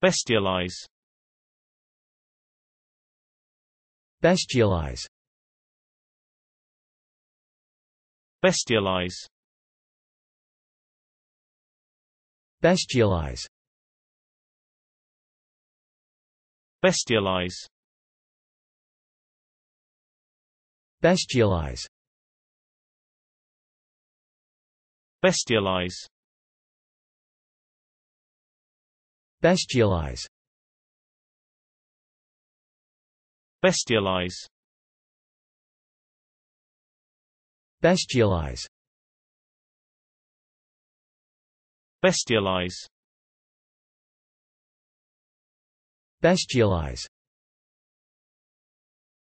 Bestialize Bestialize Bestialize Bestialize Bestialize Bestialize Bestialize Bestialize Bestialize Bestialize Bestialize Bestialize